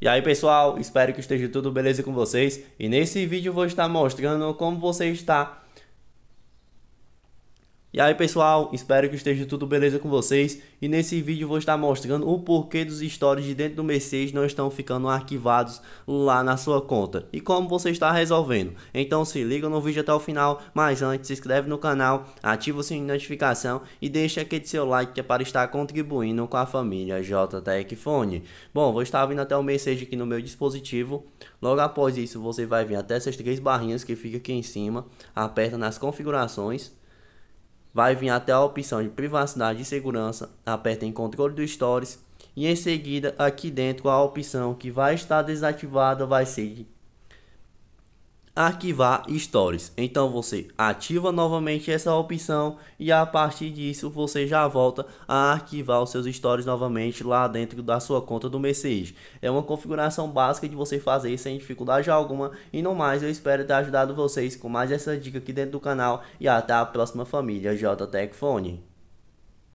E aí pessoal, espero que esteja tudo beleza com vocês e nesse vídeo eu vou estar mostrando como você está e aí pessoal, espero que esteja tudo beleza com vocês e nesse vídeo vou estar mostrando o porquê dos stories de dentro do Mercedes não estão ficando arquivados lá na sua conta e como você está resolvendo. Então se liga no vídeo até o final, mas antes se inscreve no canal, ativa o sininho de notificação e deixa aquele seu like que é para estar contribuindo com a família JTEC Fone. Bom, vou estar vindo até o Mercedes aqui no meu dispositivo, logo após isso você vai vir até essas três barrinhas que fica aqui em cima, aperta nas configurações vai vir até a opção de privacidade e segurança, aperta em controle do Stories e em seguida aqui dentro a opção que vai estar desativada vai ser arquivar stories. Então você ativa novamente essa opção e a partir disso você já volta a arquivar os seus stories novamente lá dentro da sua conta do Message. É uma configuração básica de você fazer sem dificuldade alguma e não mais eu espero ter ajudado vocês com mais essa dica aqui dentro do canal e até a próxima família JTech